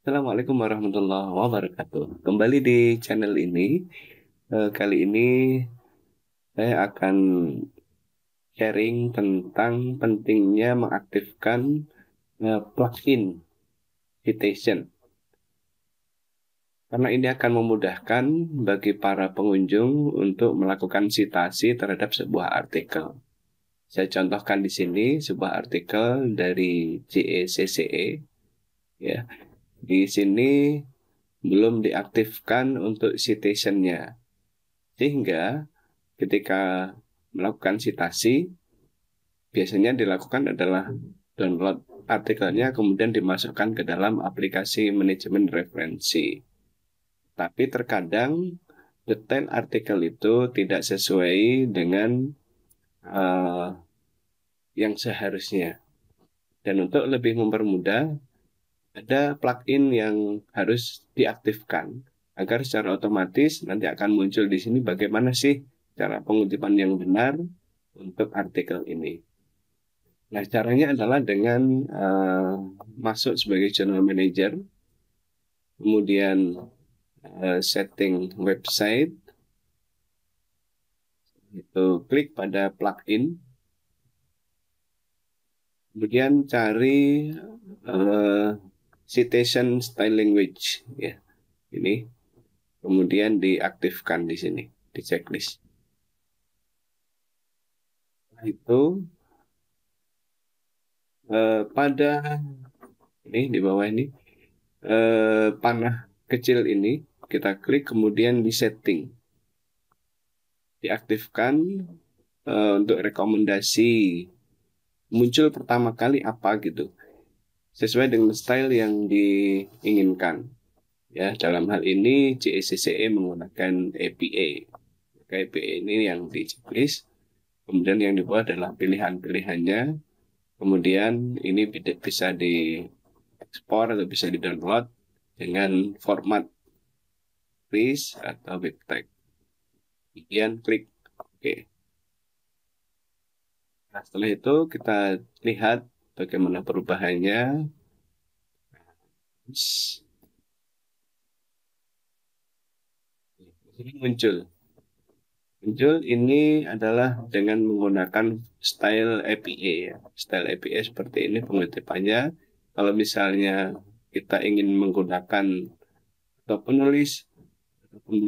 Assalamualaikum warahmatullahi wabarakatuh. Kembali di channel ini, eh, kali ini saya akan sharing tentang pentingnya mengaktifkan eh, plugin citation. Karena ini akan memudahkan bagi para pengunjung untuk melakukan citasi terhadap sebuah artikel. Saya contohkan di sini sebuah artikel dari JECCE e, ya di sini belum diaktifkan untuk citation-nya. Sehingga ketika melakukan citasi, biasanya dilakukan adalah download artikelnya kemudian dimasukkan ke dalam aplikasi manajemen referensi. Tapi terkadang detail artikel itu tidak sesuai dengan uh, yang seharusnya. Dan untuk lebih mempermudah, ada plugin yang harus diaktifkan agar secara otomatis nanti akan muncul di sini bagaimana sih cara pengutipan yang benar untuk artikel ini. Nah, caranya adalah dengan uh, masuk sebagai channel manager, kemudian uh, setting website, itu klik pada plugin, kemudian cari uh, citation style language ya ini kemudian diaktifkan di sini di checklist nah, itu eh, pada ini di bawah ini eh, panah kecil ini kita klik kemudian di setting diaktifkan eh, untuk rekomendasi muncul pertama kali apa gitu sesuai dengan style yang diinginkan. Ya, dalam hal ini CCCE menggunakan APA e Maka e EPA ini yang di checklist. Kemudian yang dibuat adalah pilihan-pilihannya. Kemudian ini bisa diekspor atau bisa didownload dengan format list atau BibTeX. Kemudian klik OK. Nah, setelah itu kita lihat bagaimana perubahannya. Nah, ini muncul. Muncul ini adalah dengan menggunakan style APA ya. Style APA seperti ini pengetipannya. Kalau misalnya kita ingin menggunakan atau penulis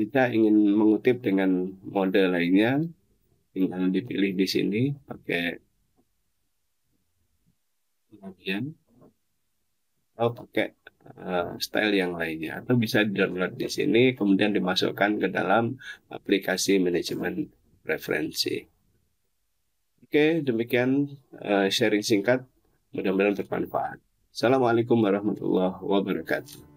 kita ingin mengutip dengan mode lainnya, tinggal dipilih di sini pakai kemudian atau oh, pakai uh, style yang lainnya atau bisa download di sini kemudian dimasukkan ke dalam aplikasi manajemen referensi. Oke, demikian uh, sharing singkat mudah-mudahan bermanfaat. Assalamualaikum warahmatullahi wabarakatuh.